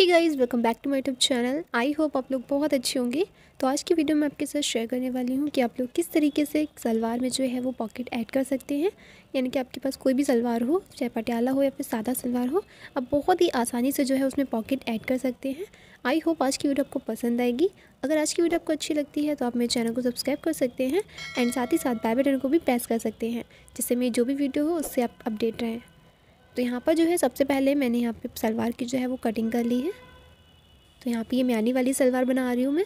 Hey guys welcome back to my YouTube channel I hope आप लोग बहुत अच्छे होंगे तो आज की वीडियो में आपके साथ शेयर करने वाली हूँ कि आप लोग किस तरीके से सलवार में जो है वो पॉकेट ऐड कर सकते हैं यानी कि आपके पास कोई भी सलवार हो चाहे पटियाला हो या फिर सादा सलवार हो आप बहुत ही आसानी से जो है उसमें पॉकेट ऐड कर सकते हैं आई होप आज की वीडियो आपको पसंद आएगी अगर आज की वीडियो आपको अच्छी लगती है तो आप मेरे चैनल को सब्सक्राइब कर सकते हैं एंड साथ ही साथ बैल बटन को भी प्रेस कर सकते हैं जिससे मेरी जो भी वीडियो हो उससे आप अपडेट रहें तो यहाँ पर जो है सबसे पहले मैंने यहाँ पे सलवार की जो है वो कटिंग कर ली है तो यहाँ पे ये म्यानी वाली सलवार बना रही हूँ मैं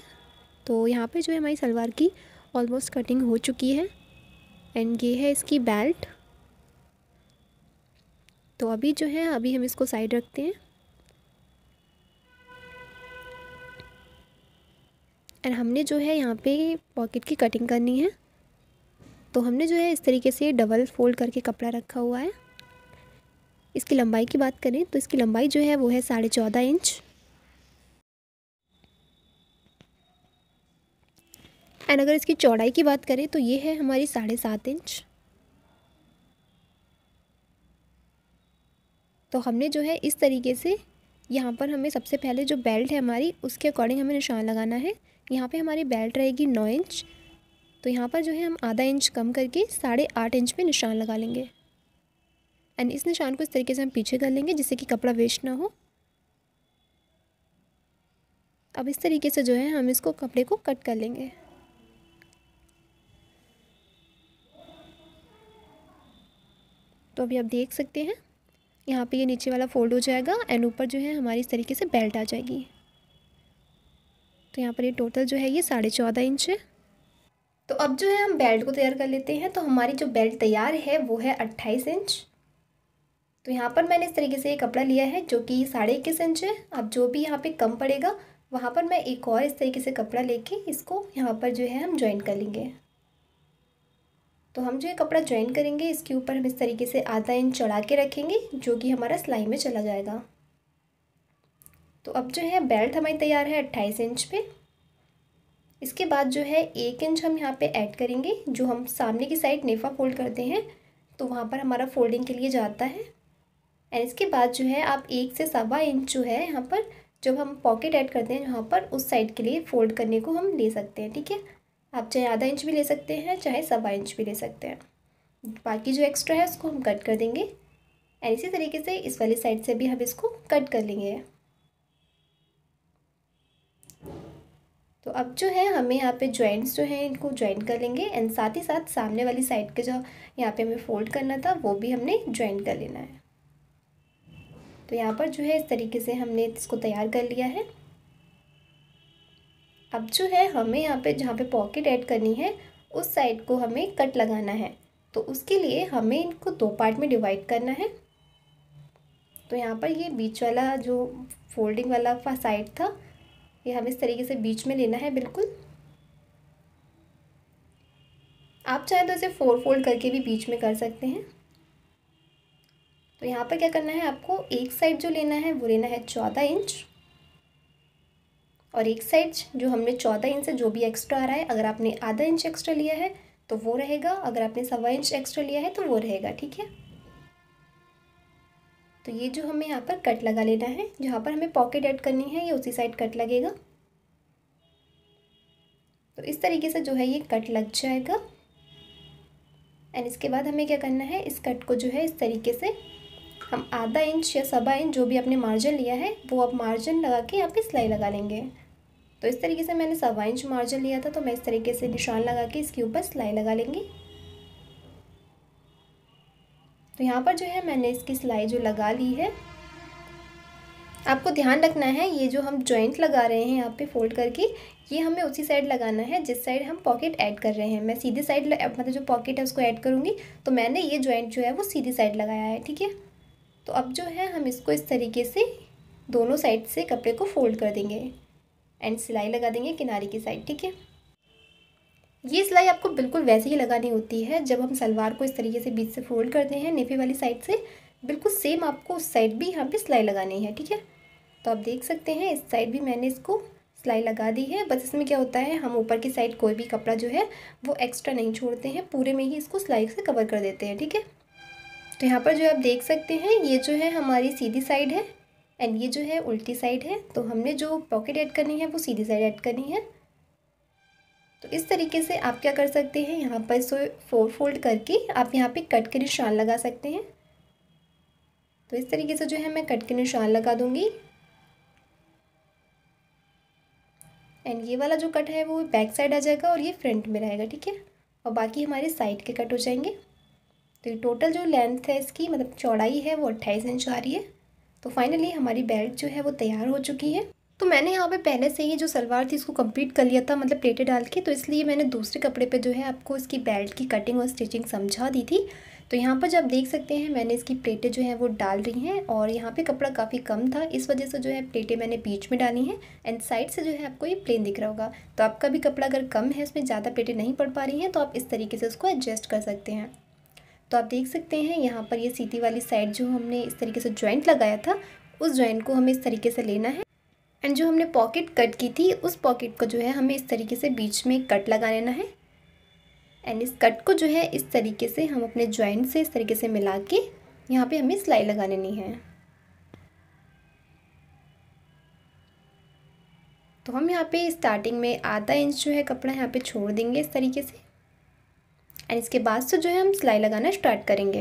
तो यहाँ पे जो है हमारी सलवार की ऑलमोस्ट कटिंग हो चुकी है एंड ये है इसकी बेल्ट तो अभी जो है अभी हम इसको साइड रखते हैं एंड हमने जो है यहाँ पे पॉकेट की कटिंग करनी है तो हमने जो है इस तरीके से डबल फोल्ड करके कपड़ा रखा हुआ है इसकी लंबाई की बात करें तो इसकी लंबाई जो है वो है साढ़े चौदह इंच एंड अगर इसकी चौड़ाई की बात करें तो ये है हमारी साढ़े सात इंच तो हमने जो है इस तरीके से यहाँ पर हमें सबसे पहले जो बेल्ट है हमारी उसके अकॉर्डिंग हमें निशान लगाना है यहाँ पे हमारी बेल्ट रहेगी नौ इंच तो यहाँ पर जो है हम आधा इंच कम करके साढ़े आठ इंच पे निशान लगा लेंगे एंड इस निशान को इस तरीके से हम पीछे कर लेंगे जिससे कि कपड़ा वेस्ट ना हो अब इस तरीके से जो है हम इसको कपड़े को कट कर लेंगे तो अभी आप देख सकते हैं यहाँ पे ये नीचे वाला फोल्ड हो जाएगा एंड ऊपर जो है हमारी इस तरीके से बेल्ट आ जाएगी तो यहाँ पर ये टोटल जो है ये साढ़े चौदह इंच है तो अब जो है हम बेल्ट को तैयार कर लेते हैं तो हमारी जो बेल्ट तैयार है वो है अट्ठाईस इंच तो यहाँ पर मैंने इस तरीके से ये कपड़ा लिया है जो कि साढ़े इक्कीस इंच है अब जो भी यहाँ पे कम पड़ेगा वहाँ पर मैं एक और इस तरीके से कपड़ा लेके इसको यहाँ पर जो है हम ज्वाइन कर लेंगे तो हम जो ये कपड़ा ज्वाइन करेंगे इसके ऊपर हम इस तरीके से आधा इंच चढ़ा के रखेंगे जो कि हमारा सिलाई में चला जाएगा तो अब जो है बेल्ट हमारी तैयार है अट्ठाईस इंच पे इसके बाद जो है एक इंच हम यहाँ पे ऐड करेंगे जो हम सामने की साइड नेफा फोल्ड करते हैं तो वहाँ पर हमारा फोल्डिंग के लिए जाता है एंड इसके बाद जो है आप एक से सवा इंच जो है यहाँ पर जब हम पॉकेट ऐड करते हैं यहाँ पर उस साइड के लिए फोल्ड करने को हम ले सकते हैं ठीक है आप चाहे आधा इंच भी ले सकते हैं चाहे सवा इंच भी ले सकते हैं बाकी जो एक्स्ट्रा है उसको हम कट कर देंगे एंड इसी तरीके से इस वाली साइड से भी हम इसको कट कर लेंगे तो अब जो है हमें यहाँ पे जॉइंट्स जो हैं इनको ज्वाइन कर लेंगे एंड साथ ही साथ सामने वाली साइड के जो यहाँ पे हमें फोल्ड करना था वो भी हमने ज्वाइन कर लेना है तो यहाँ पर जो है इस तरीके से हमने इसको तैयार कर लिया है अब जो है हमें यहाँ पे जहाँ पे पॉकेट ऐड करनी है उस साइड को हमें कट लगाना है तो उसके लिए हमें इनको दो पार्ट में डिवाइड करना है तो यहाँ पर ये बीच वाला जो फोल्डिंग वाला साइड था ये हमें इस तरीके से बीच में लेना है बिल्कुल आप चाहें तो इसे फोर फोल्ड करके भी बीच में कर सकते हैं तो यहाँ पर क्या करना है आपको एक साइड जो लेना है वो लेना है चौदह इंच और एक साइड जो हमने चौदह इंच से जो भी एक्स्ट्रा आ रहा है अगर आपने आधा इंच एक्स्ट्रा लिया है तो वो रहेगा अगर आपने सवा इंच एक्स्ट्रा लिया है तो वो रहेगा ठीक है तो ये जो हमें यहाँ पर कट लगा लेना है जहाँ पर हमें पॉकेट ऐड करनी है ये उसी साइड कट लगेगा तो इस तरीके से जो है ये कट लग जाएगा एंड इसके बाद हमें क्या करना है इस कट को जो है इस तरीके से हम आधा इंच या सवा इंच जो भी आपने मार्जिन लिया है वो आप मार्जिन लगा के यहाँ सिलाई लगा लेंगे तो इस तरीके से मैंने सवा इंच मार्जिन लिया था तो मैं इस तरीके से निशान लगा के इसके ऊपर सिलाई लगा लेंगे तो यहाँ पर जो है मैंने इसकी सिलाई जो लगा ली है आपको ध्यान रखना है ये जो हम जॉइंट लगा रहे हैं यहाँ पे फोल्ड करके ये हमें उसी साइड लगाना है जिस साइड हम पॉकेट ऐड कर रहे हैं मैं सीधी साइड मतलब जो पॉकेट है उसको ऐड करूँगी तो मैंने ये जॉइंट जो है वो सीधी साइड लगाया है ठीक है तो अब जो है हम इसको इस तरीके से दोनों साइड से कपड़े को फोल्ड कर देंगे एंड सिलाई लगा देंगे किनारे की साइड ठीक है ये सिलाई आपको बिल्कुल वैसे ही लगानी होती है जब हम सलवार को इस तरीके से बीच से फोल्ड करते हैं नेफे वाली साइड से बिल्कुल सेम आपको उस साइड भी यहाँ पे सिलाई लगानी है ठीक है तो आप देख सकते हैं इस साइड भी मैंने इसको सिलाई लगा दी है बस इसमें क्या होता है हम ऊपर की साइड कोई भी कपड़ा जो है वो एक्स्ट्रा नहीं छोड़ते हैं पूरे में ही इसको सिलाई से कवर कर देते हैं ठीक है थीके? तो यहाँ पर जो आप देख सकते हैं ये जो है हमारी सीधी साइड है एंड ये जो है उल्टी साइड है तो हमने जो पॉकेट ऐड करनी है वो सीधी साइड ऐड करनी है तो इस तरीके से आप क्या कर सकते हैं यहाँ पर सो फोर फोल्ड करके आप यहाँ पे कट के निशान लगा सकते हैं तो इस तरीके से जो है मैं कट के निशान लगा दूँगी एंड ये वाला जो कट है वो बैक साइड आ जाएगा और ये फ्रंट में रहेगा ठीक है और बाकी हमारे साइड के कट हो जाएंगे तो ये टोटल जो लेंथ है इसकी मतलब चौड़ाई है वो अट्ठाईस इंच आ रही है तो फाइनली हमारी बेल्ट जो है वो तैयार हो चुकी है तो मैंने यहाँ पे पहले से ही जो सलवार थी इसको कंप्लीट कर लिया था मतलब प्लेटें डाल के तो इसलिए मैंने दूसरे कपड़े पे जो है आपको इसकी बेल्ट की कटिंग और स्टिचिंग समझा दी थी तो यहाँ पर जब देख सकते हैं मैंने इसकी प्लेटें जो हैं वो डाल रही हैं और यहाँ पे कपड़ा काफ़ी कम था इस वजह से जो है प्लेटें मैंने बीच में डाली हैं एंड साइड से जो है आपको ये प्लेन दिख रहा होगा तो आपका भी कपड़ा अगर कम है उसमें ज़्यादा प्लेटें नहीं पड़ पा रही हैं तो आप इस तरीके से उसको एडजस्ट कर सकते हैं तो आप देख सकते हैं यहाँ पर ये सीटी वाली साइड जो हमने इस तरीके से ज्वाइंट लगाया था उस ज्वाइंट को हमें इस तरीके से लेना है एंड जो हमने पॉकेट कट की थी उस पॉकेट को जो है हमें इस तरीके से बीच में कट लगा लेना है एंड इस कट को जो है इस तरीके से हम अपने ज्वाइंट से इस तरीके से मिला के यहाँ पे हमें सिलाई लगा लेनी है तो हम यहाँ पे स्टार्टिंग में आधा इंच जो है कपड़ा यहाँ पे छोड़ देंगे इस तरीके से एंड इसके बाद से जो है हम सिलाई लगाना स्टार्ट करेंगे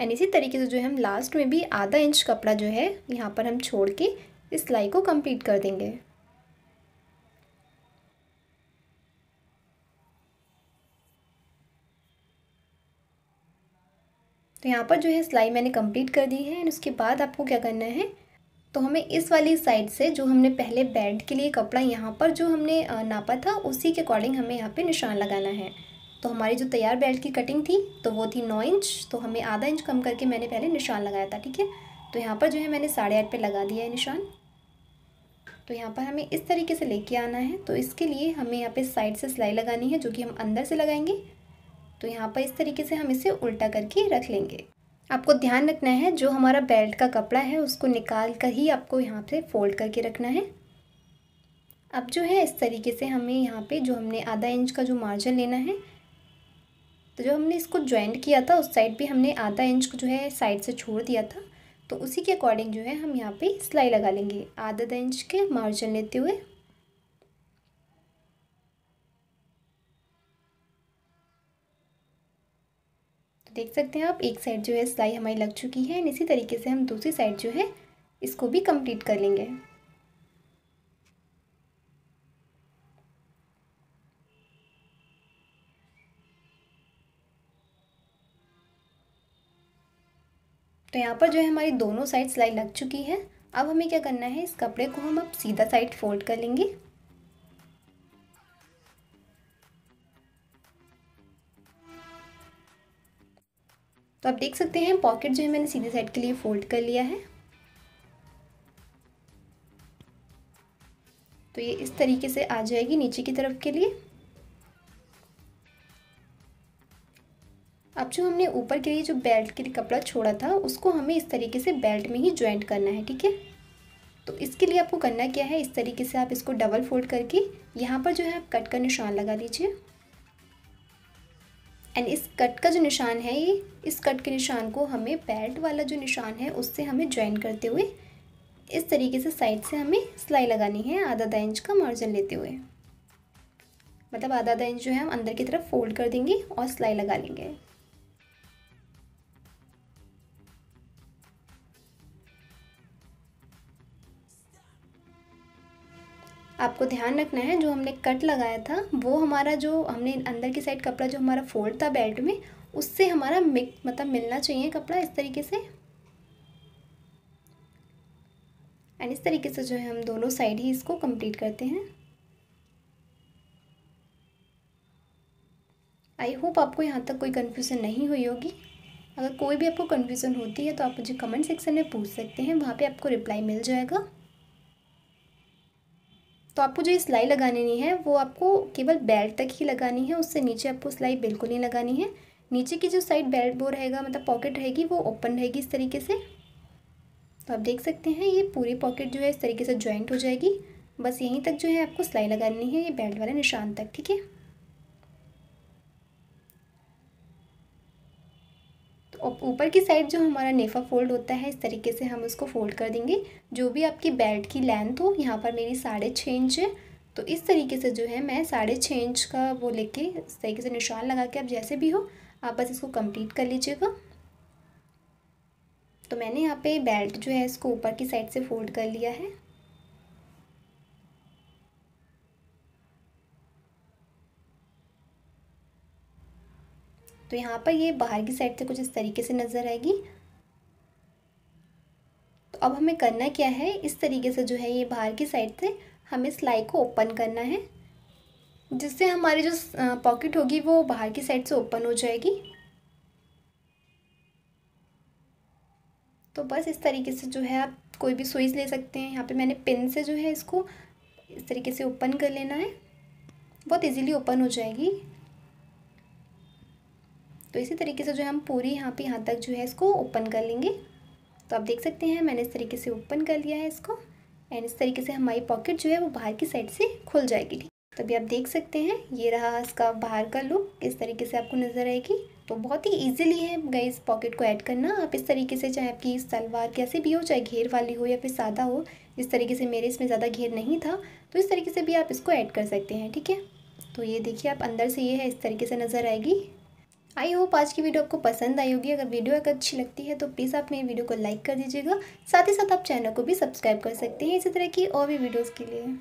एंड इसी तरीके से जो है हम लास्ट में भी आधा इंच कपड़ा जो है यहाँ पर हम छोड़ के इस सिलाई को कंप्लीट कर देंगे तो यहाँ पर जो है सिलाई मैंने कंप्लीट कर दी है एंड उसके बाद आपको क्या करना है तो हमें इस वाली साइड से जो हमने पहले बेड के लिए कपड़ा यहाँ पर जो हमने नापा था उसी के अकॉर्डिंग हमें यहाँ पे निशान लगाना है तो हमारी जो तैयार बेल्ट की कटिंग थी तो वो थी नौ इंच तो हमें आधा इंच कम करके मैंने पहले निशान लगाया था ठीक है तो यहाँ पर जो है मैंने साढ़े आठ पे लगा दिया है निशान तो यहाँ पर हमें इस तरीके से लेके आना है तो इसके लिए हमें यहाँ पे साइड से सिलाई लगानी है जो कि हम अंदर से लगाएंगे तो यहाँ पर इस तरीके से हम इसे उल्टा करके रख लेंगे आपको ध्यान रखना है जो हमारा बेल्ट का कपड़ा है उसको निकाल कर ही आपको यहाँ से फोल्ड करके रखना है अब जो है इस तरीके से हमें यहाँ पे जो हमने आधा इंच का जो मार्जिन लेना है तो जो हमने इसको ज्वाइंट किया था उस साइड पे हमने आधा इंच को जो है साइड से छोड़ दिया था तो उसी के अकॉर्डिंग जो है हम यहाँ पे सिलाई लगा लेंगे आधा आधा इंच के मार्जिन लेते हुए देख सकते हैं आप एक साइड जो है सिलाई हमारी लग चुकी है इसी तरीके से हम दूसरी साइड जो है इसको भी कंप्लीट कर लेंगे तो यहाँ पर जो है हमारी दोनों साइड सिलाई लग चुकी है अब हमें क्या करना है इस कपड़े को हम अब सीधा साइड फोल्ड कर लेंगे तो आप देख सकते हैं पॉकेट जो है मैंने सीधे साइड के लिए फोल्ड कर लिया है तो ये इस तरीके से आ जाएगी नीचे की तरफ के लिए अब जो हमने ऊपर के लिए जो बेल्ट के लिए कपड़ा छोड़ा था उसको हमें इस तरीके से बेल्ट में ही ज्वाइंट करना है ठीक है तो इसके लिए आपको करना क्या है इस तरीके से आप इसको डबल फोल्ड करके यहाँ पर जो है आप कट का निशान लगा लीजिए एंड इस कट का जो निशान है ये इस कट के निशान को हमें बेल्ट वाला जो निशान है उससे हमें ज्वाइन करते हुए इस तरीके से साइड से हमें सिलाई लगानी है आधा आधा इंच का मार्जिन लेते हुए मतलब आधा आधा इंच जो है हम अंदर की तरफ फोल्ड कर देंगे और सिलाई लगा लेंगे आपको ध्यान रखना है जो हमने कट लगाया था वो हमारा जो हमने अंदर की साइड कपड़ा जो हमारा फोल्ड था बेल्ट में उससे हमारा मिक मतलब मिलना चाहिए कपड़ा इस तरीके से एंड इस तरीके से जो है हम दोनों साइड ही इसको कंप्लीट करते हैं आई होप आपको यहाँ तक कोई कन्फ्यूज़न नहीं हुई होगी अगर कोई भी आपको कन्फ्यूज़न होती है तो आप मुझे कमेंट सेक्शन में पूछ सकते हैं वहाँ पे आपको रिप्लाई मिल जाएगा तो आपको जो सिलाई लगानी नहीं है वो आपको केवल बेल्ट तक ही लगानी है उससे नीचे आपको सिलाई बिल्कुल नहीं लगानी है नीचे की जो साइड बेल्ट वो रहेगा मतलब पॉकेट रहेगी वो ओपन रहेगी इस तरीके से तो आप देख सकते हैं ये पूरी पॉकेट जो है इस तरीके से ज्वाइंट हो जाएगी बस यहीं तक जो है आपको सिलाई लगानी है ये बेल्ट वाले निशान तक ठीक है तो ऊपर की साइड जो हमारा नेफा फोल्ड होता है इस तरीके से हम उसको फोल्ड कर देंगे जो भी आपकी बेल्ट की लेंथ हो यहाँ पर मेरी साढ़े छः इंच है तो इस तरीके से जो है मैं साढ़े छः इंच का वो लेके इस तरीके से निशान लगा के आप जैसे भी हो आप बस इसको कंप्लीट कर लीजिएगा तो मैंने यहाँ पे बेल्ट जो है इसको ऊपर की साइड से फोल्ड कर लिया है तो यहाँ पर ये बाहर की साइड से कुछ इस तरीके से नज़र आएगी तो अब हमें करना क्या है इस तरीके से जो है ये बाहर की साइड से हमें सिलाई को ओपन करना है जिससे हमारी जो पॉकेट होगी वो बाहर की साइड से ओपन हो जाएगी तो बस इस तरीके से जो है आप कोई भी स्विच ले सकते हैं यहाँ पे मैंने पिन से जो है इसको इस तरीके से ओपन कर लेना है बहुत इजीली ओपन हो जाएगी तो इसी तरीके से जो है हम पूरी यहाँ पे यहाँ तक जो है इसको ओपन कर लेंगे तो आप देख सकते हैं मैंने इस तरीके से ओपन कर लिया है इसको एंड इस तरीके से हमारी पॉकेट जो है वो बाहर की साइड से खुल जाएगी ठीक तो अभी आप देख सकते हैं ये रहा इसका बाहर का लुक इस तरीके से आपको नज़र आएगी तो बहुत ही इजीली है इस पॉकेट को ऐड करना आप इस तरीके से चाहे आपकी सलवार कैसे भी हो चाहे घेर वाली हो या फिर सादा हो जिस तरीके से मेरे इसमें ज़्यादा घेर नहीं था तो इस तरीके से भी आप इसको ऐड कर सकते हैं ठीक है तो ये देखिए आप अंदर से ये है इस तरीके से नज़र आएगी आई होप आज की वीडियो आपको पसंद आई होगी अगर वीडियो अगर अच्छी लगती है तो प्लीज़ आप मेरी वीडियो को लाइक कर दीजिएगा साथ ही साथ आप चैनल को भी सब्सक्राइब कर सकते हैं इसी तरह की और भी वीडियोज़ के लिए